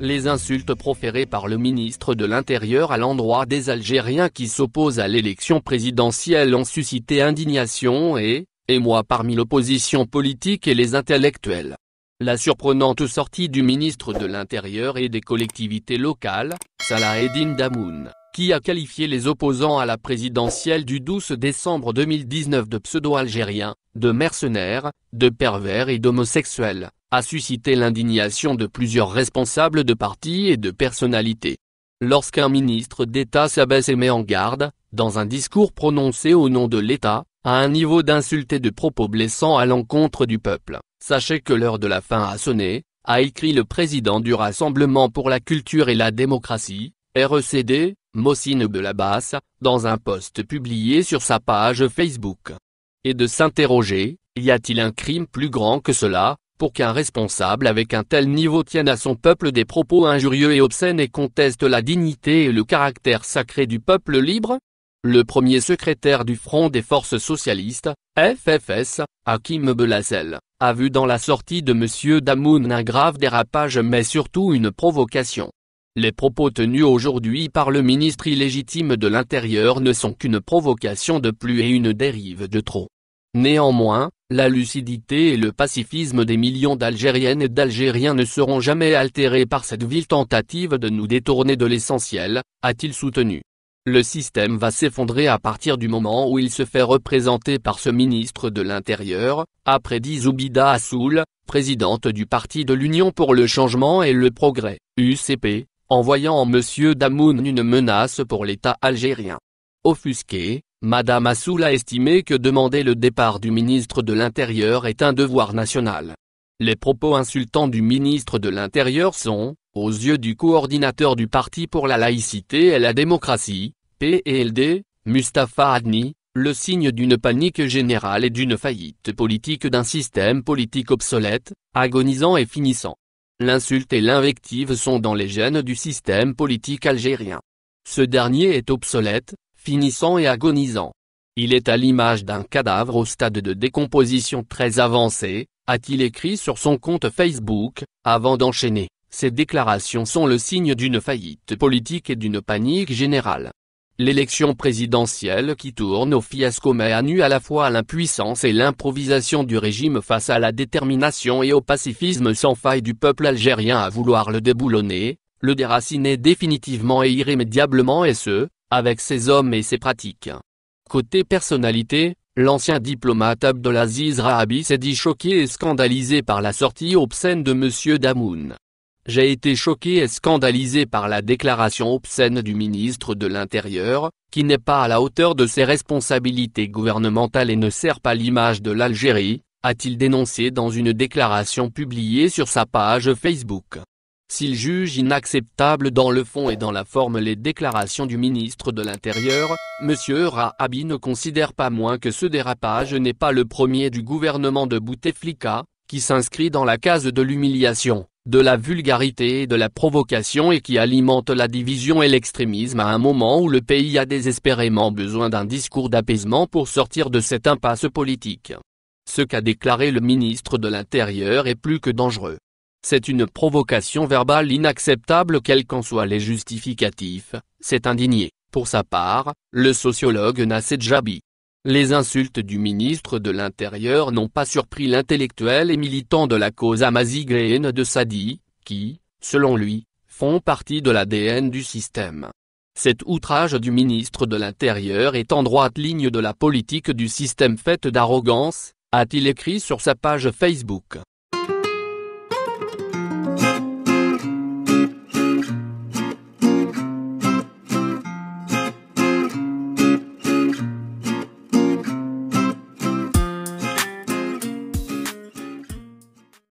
Les insultes proférées par le ministre de l'Intérieur à l'endroit des Algériens qui s'opposent à l'élection présidentielle ont suscité indignation et, et moi, parmi l'opposition politique et les intellectuels. La surprenante sortie du ministre de l'Intérieur et des collectivités locales, Salah Eddin Damoun, qui a qualifié les opposants à la présidentielle du 12 décembre 2019 de pseudo-algériens, de mercenaires, de pervers et d'homosexuels, a suscité l'indignation de plusieurs responsables de partis et de personnalités. Lorsqu'un ministre d'État s'abaisse et met en garde, dans un discours prononcé au nom de l'État, à un niveau d'insultes et de propos blessants à l'encontre du peuple. Sachez que l'heure de la fin a sonné, a écrit le président du Rassemblement pour la culture et la démocratie, RECD, Mossine Belabas, dans un post publié sur sa page Facebook. Et de s'interroger, y a-t-il un crime plus grand que cela, pour qu'un responsable avec un tel niveau tienne à son peuple des propos injurieux et obscènes et conteste la dignité et le caractère sacré du peuple libre le premier secrétaire du Front des Forces Socialistes, FFS, Hakim Belassel, a vu dans la sortie de M. Damoun un grave dérapage mais surtout une provocation. Les propos tenus aujourd'hui par le ministre illégitime de l'Intérieur ne sont qu'une provocation de plus et une dérive de trop. Néanmoins, la lucidité et le pacifisme des millions d'Algériennes et d'Algériens ne seront jamais altérés par cette vile tentative de nous détourner de l'essentiel, a-t-il soutenu. Le système va s'effondrer à partir du moment où il se fait représenter par ce ministre de l'Intérieur, après Dizoubida Zoubida Assoul, présidente du Parti de l'Union pour le Changement et le Progrès, UCP, en voyant en M. Damoun une menace pour l'État algérien. Offusquée, Madame Assoul a estimé que demander le départ du ministre de l'Intérieur est un devoir national. Les propos insultants du ministre de l'Intérieur sont, aux yeux du coordinateur du Parti pour la laïcité et la démocratie, PLD, Mustapha Adni, le signe d'une panique générale et d'une faillite politique d'un système politique obsolète, agonisant et finissant. L'insulte et l'invective sont dans les gènes du système politique algérien. Ce dernier est obsolète, finissant et agonisant. Il est à l'image d'un cadavre au stade de décomposition très avancé, a-t-il écrit sur son compte Facebook, avant d'enchaîner. Ces déclarations sont le signe d'une faillite politique et d'une panique générale. L'élection présidentielle qui tourne au fiasco à nu à la fois l'impuissance et l'improvisation du régime face à la détermination et au pacifisme sans faille du peuple algérien à vouloir le déboulonner, le déraciner définitivement et irrémédiablement et ce, avec ses hommes et ses pratiques. Côté personnalité, l'ancien diplomate Abdelaziz Rahabi s'est dit choqué et scandalisé par la sortie obscène de M. Damoun. J'ai été choqué et scandalisé par la déclaration obscène du ministre de l'Intérieur, qui n'est pas à la hauteur de ses responsabilités gouvernementales et ne sert pas l'image de l'Algérie, a-t-il dénoncé dans une déclaration publiée sur sa page Facebook. S'il juge inacceptable dans le fond et dans la forme les déclarations du ministre de l'Intérieur, M. Rahabi ne considère pas moins que ce dérapage n'est pas le premier du gouvernement de Bouteflika, qui s'inscrit dans la case de l'humiliation de la vulgarité et de la provocation et qui alimente la division et l'extrémisme à un moment où le pays a désespérément besoin d'un discours d'apaisement pour sortir de cette impasse politique. Ce qu'a déclaré le ministre de l'Intérieur est plus que dangereux. C'est une provocation verbale inacceptable quels qu'en soient les justificatifs, c'est indigné, pour sa part, le sociologue Nasset Jabi. Les insultes du ministre de l'Intérieur n'ont pas surpris l'intellectuel et militant de la cause amazighéenne de Sadi, qui, selon lui, font partie de l'ADN du système. Cet outrage du ministre de l'Intérieur est en droite ligne de la politique du système faite d'arrogance, a-t-il écrit sur sa page Facebook.